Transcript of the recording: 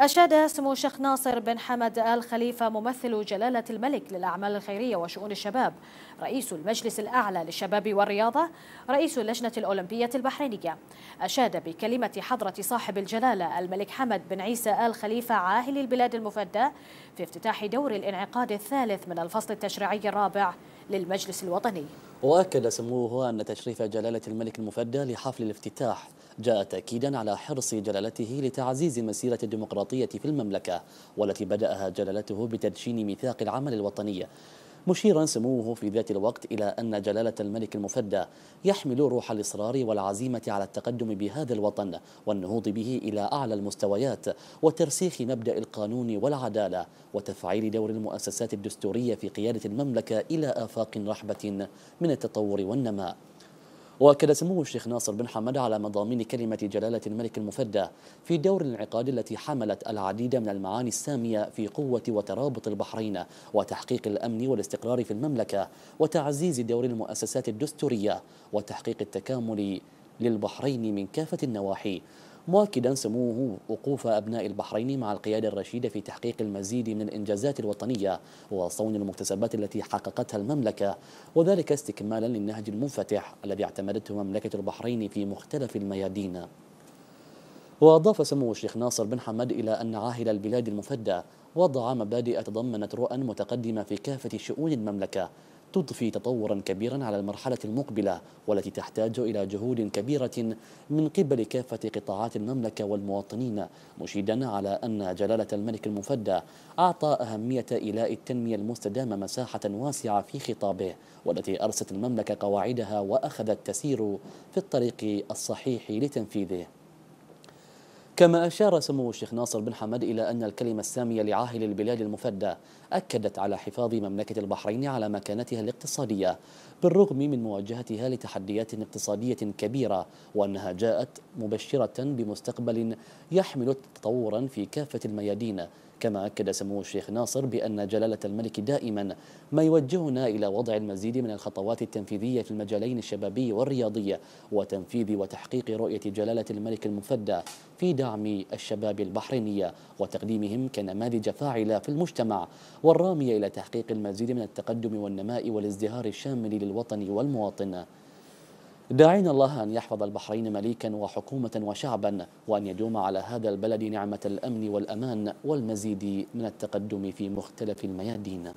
أشاد سمو الشيخ ناصر بن حمد آل خليفة ممثل جلالة الملك للأعمال الخيرية وشؤون الشباب رئيس المجلس الأعلى للشباب والرياضة رئيس اللجنة الأولمبية البحرينية أشاد بكلمة حضرة صاحب الجلالة الملك حمد بن عيسى آل خليفة عاهل البلاد المفدى في افتتاح دور الانعقاد الثالث من الفصل التشريعي الرابع للمجلس الوطني وأكد سموه أن تشريف جلالة الملك المفدى لحفل الافتتاح جاء تأكيدا على حرص جلالته لتعزيز مسيرة الديمقراطية في المملكة والتي بدأها جلالته بتدشين ميثاق العمل الوطني مشيرا سموه في ذات الوقت إلى أن جلالة الملك المفدى يحمل روح الإصرار والعزيمة على التقدم بهذا الوطن والنهوض به إلى أعلى المستويات وترسيخ مبدأ القانون والعدالة وتفعيل دور المؤسسات الدستورية في قيادة المملكة إلى آفاق رحبة من التطور والنماء واكد سمو الشيخ ناصر بن حمد على مضامين كلمه جلاله الملك المفدى في دور الانعقاد التي حملت العديد من المعاني الساميه في قوه وترابط البحرين وتحقيق الامن والاستقرار في المملكه وتعزيز دور المؤسسات الدستوريه وتحقيق التكامل للبحرين من كافه النواحي مؤكدا سموه وقوف أبناء البحرين مع القيادة الرشيدة في تحقيق المزيد من الإنجازات الوطنية وصون المكتسبات التي حققتها المملكة وذلك استكمالا للنهج المنفتح الذي اعتمدته مملكة البحرين في مختلف الميادين وأضاف سمو الشيخ ناصر بن حمد إلى أن عاهل البلاد المفدى وضع مبادئ تضمنت رؤى متقدمة في كافة شؤون المملكة تضفي تطورا كبيرا على المرحلة المقبلة والتي تحتاج إلى جهود كبيرة من قبل كافة قطاعات المملكة والمواطنين مشيدا على أن جلالة الملك المفدى أعطى أهمية إيلاء التنمية المستدامة مساحة واسعة في خطابه والتي أرست المملكة قواعدها وأخذت تسير في الطريق الصحيح لتنفيذه كما أشار سمو الشيخ ناصر بن حمد إلى أن الكلمة السامية لعاهل البلاد المفدى أكدت على حفاظ مملكة البحرين على مكانتها الاقتصادية بالرغم من مواجهتها لتحديات اقتصادية كبيرة وأنها جاءت مبشرة بمستقبل يحمل تطورا في كافة الميادين كما أكد سمو الشيخ ناصر بأن جلالة الملك دائما ما يوجهنا إلى وضع المزيد من الخطوات التنفيذية في المجالين الشبابي والرياضي وتنفيذ وتحقيق رؤية جلالة الملك المفدى في دعم الشباب البحرينية وتقديمهم كنماذج فاعلة في المجتمع والرامية إلى تحقيق المزيد من التقدم والنماء والازدهار الشامل للوطن والمواطن داعين الله أن يحفظ البحرين مليكا وحكومة وشعبا وأن يدوم على هذا البلد نعمة الأمن والأمان والمزيد من التقدم في مختلف الميادين